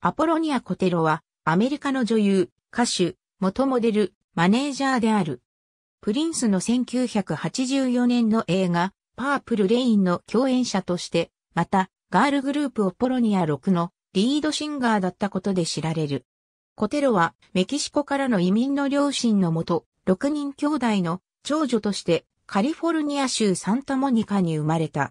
アポロニア・コテロは、アメリカの女優、歌手、元モデル、マネージャーである。プリンスの1984年の映画、パープル・レインの共演者として、また、ガールグループオポロニア6のリードシンガーだったことで知られる。コテロは、メキシコからの移民の両親のもと、6人兄弟の長女として、カリフォルニア州サンタモニカに生まれた。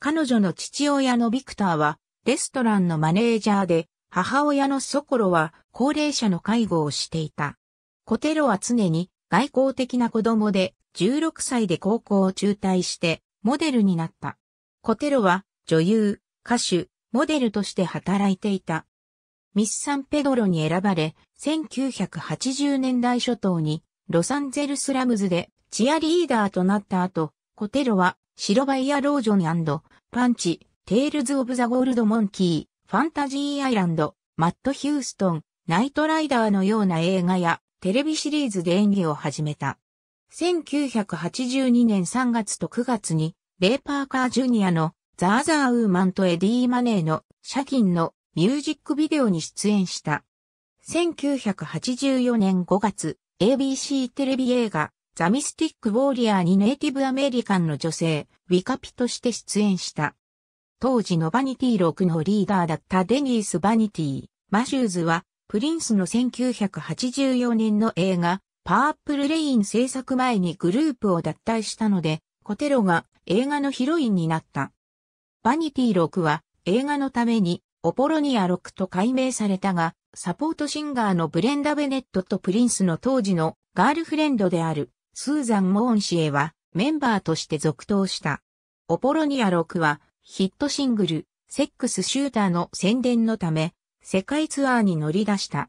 彼女の父親のビクターは、レストランのマネージャーで、母親のソコロは高齢者の介護をしていた。コテロは常に外交的な子供で16歳で高校を中退してモデルになった。コテロは女優、歌手、モデルとして働いていた。ミス・サンペドロに選ばれ、1980年代初頭にロサンゼルス・ラムズでチアリーダーとなった後、コテロは白バイアロージョンパンチ、テールズ・オブ・ザ・ゴールド・モンキー、ファンタジーアイランド、マット・ヒューストン、ナイトライダーのような映画やテレビシリーズで演技を始めた。1982年3月と9月に、レイ・パーカー・ジュニアのザーザー・ウーマンとエディ・マネーのシャキンのミュージックビデオに出演した。1984年5月、ABC テレビ映画、ザ・ミスティック・ウォーリアーにネイティブアメリカンの女性、ウィカピとして出演した。当時のバニティ6のリーダーだったデニース・バニティ、マシューズは、プリンスの1984年の映画、パープルレイン制作前にグループを脱退したので、コテロが映画のヒロインになった。バニティ6は映画のためにオポロニア6と改名されたが、サポートシンガーのブレンダ・ベネットとプリンスの当時のガールフレンドであるスーザン・モーン氏へはメンバーとして続投した。オポロニア6はヒットシングル、セックスシューターの宣伝のため、世界ツアーに乗り出した。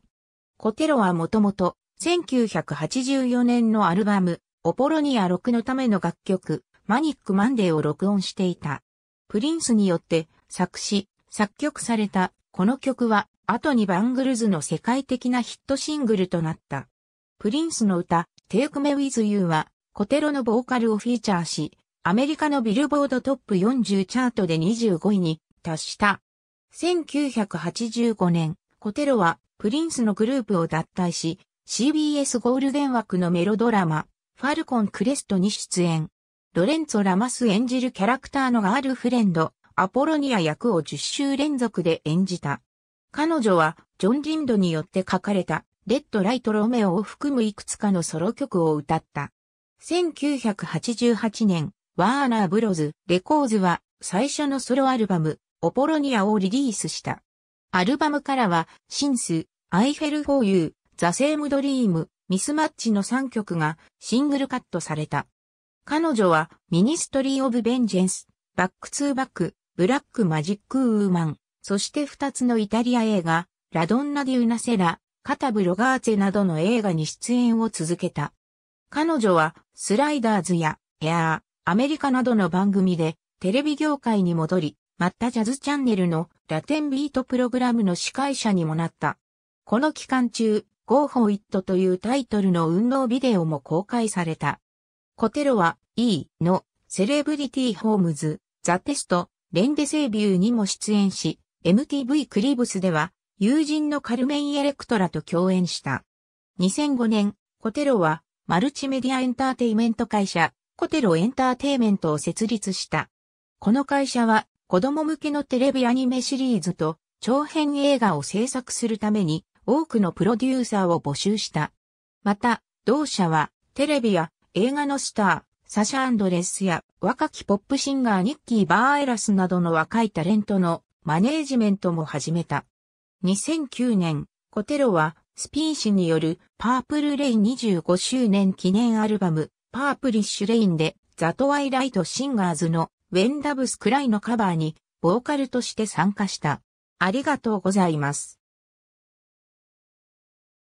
コテロはもともと、1984年のアルバム、オポロニア6のための楽曲、マニックマンデーを録音していた。プリンスによって作詞、作曲されたこの曲は後にバングルズの世界的なヒットシングルとなった。プリンスの歌テイクメウィズユーはコテロのボーカルをフィーチャーしアメリカのビルボードトップ40チャートで25位に達した。1985年、コテロはプリンスのグループを脱退し、CBS ゴールデン枠のメロドラマ、ファルコンクレストに出演。ロレンツォ・ラマス演じるキャラクターのガールフレンド、アポロニア役を10週連続で演じた。彼女は、ジョン・リンドによって書かれた、レッド・ライト・ロメオを含むいくつかのソロ曲を歌った。1988年、ワーナーブロズ・レコーズは最初のソロアルバム、オポロニアをリリースした。アルバムからは、シンス、アイフェル・フォーユー、ザ・セーム・ドリーム、ミスマッチの3曲がシングルカットされた。彼女は、ミニストリー・オブ・ベンジェンス、バック・ツー・バック、ブラック・マジック・ウーマン、そして2つのイタリア映画、ラドンナ・ディ・ウナセラ、カタブ・ロガーツェなどの映画に出演を続けた。彼女は、スライダーズや、エアー、アメリカなどの番組でテレビ業界に戻り、またジャズチャンネルのラテンビートプログラムの司会者にもなった。この期間中、Go for It というタイトルの運動ビデオも公開された。コテロは E のセレブリティホームズ、ザ・テスト、レンデセービューにも出演し、MTV クリブスでは友人のカルメン・エレクトラと共演した。2005年、コテロはマルチメディアエンターテイメント会社コテロエンターテイメントを設立した。この会社は子供向けのテレビアニメシリーズと長編映画を制作するために多くのプロデューサーを募集した。また、同社はテレビや映画のスター、サシャ・アンドレスや若きポップシンガーニッキー・バーエラスなどの若いタレントのマネージメントも始めた。2009年、コテロはスピン氏によるパープルレイン25周年記念アルバムパープリッシュレインでザトワイライトシンガーズのウェン・ラブス・クライのカバーにボーカルとして参加した。ありがとうございます。